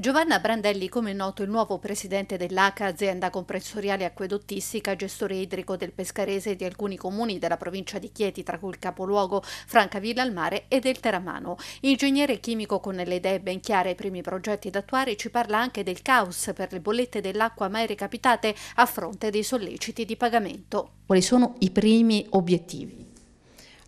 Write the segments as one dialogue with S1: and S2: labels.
S1: Giovanna Brandelli, come noto, il nuovo presidente dell'ACA, azienda comprensoriale acquedottistica, gestore idrico del Pescarese e di alcuni comuni della provincia di Chieti, tra cui il capoluogo Francavilla al Mare e del Teramano. Ingegnere chimico con le idee ben chiare e i primi progetti da attuare, ci parla anche del caos per le bollette dell'acqua mai recapitate a fronte dei solleciti di pagamento. Quali sono i primi obiettivi?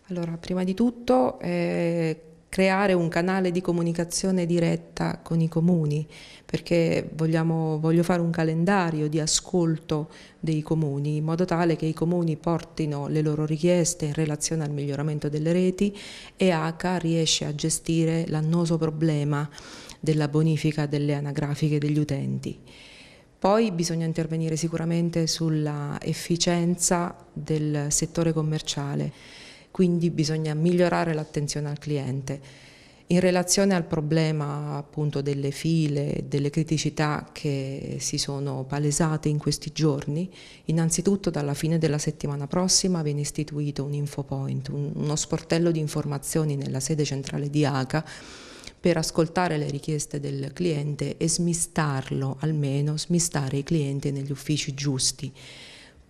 S2: Allora, prima di tutto... Eh creare un canale di comunicazione diretta con i comuni, perché vogliamo, voglio fare un calendario di ascolto dei comuni, in modo tale che i comuni portino le loro richieste in relazione al miglioramento delle reti e ACA riesce a gestire l'annoso problema della bonifica delle anagrafiche degli utenti. Poi bisogna intervenire sicuramente sulla efficienza del settore commerciale quindi bisogna migliorare l'attenzione al cliente. In relazione al problema appunto delle file, delle criticità che si sono palesate in questi giorni, innanzitutto dalla fine della settimana prossima viene istituito un infopoint, un, uno sportello di informazioni nella sede centrale di ACA per ascoltare le richieste del cliente e smistarlo, almeno smistare i clienti negli uffici giusti.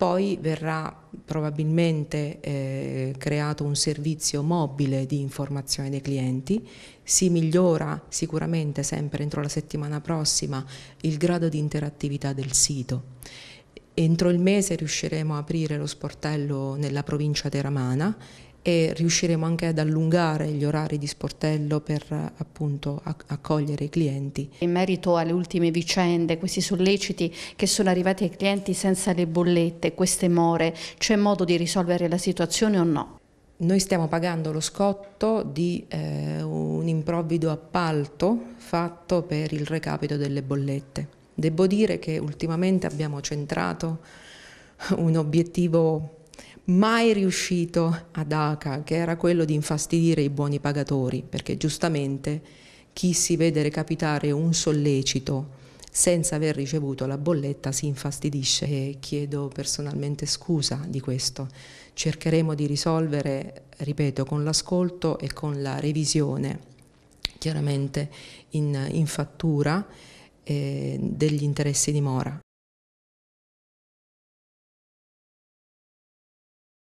S2: Poi verrà probabilmente eh, creato un servizio mobile di informazione dei clienti, si migliora sicuramente sempre entro la settimana prossima il grado di interattività del sito. Entro il mese riusciremo a aprire lo sportello nella provincia teramana e riusciremo anche ad allungare gli orari di sportello per appunto accogliere i clienti.
S1: In merito alle ultime vicende, questi solleciti che sono arrivati ai clienti senza le bollette, queste more, c'è modo di risolvere la situazione o no? Noi stiamo pagando lo scotto di eh, un improvvido appalto
S2: fatto per il recapito delle bollette. Devo dire che ultimamente abbiamo centrato un obiettivo mai riuscito ad Aca, che era quello di infastidire i buoni pagatori, perché giustamente chi si vede recapitare un sollecito senza aver ricevuto la bolletta si infastidisce e chiedo personalmente scusa di questo. Cercheremo di risolvere, ripeto, con l'ascolto e con la revisione, chiaramente
S1: in, in fattura, eh, degli interessi di mora.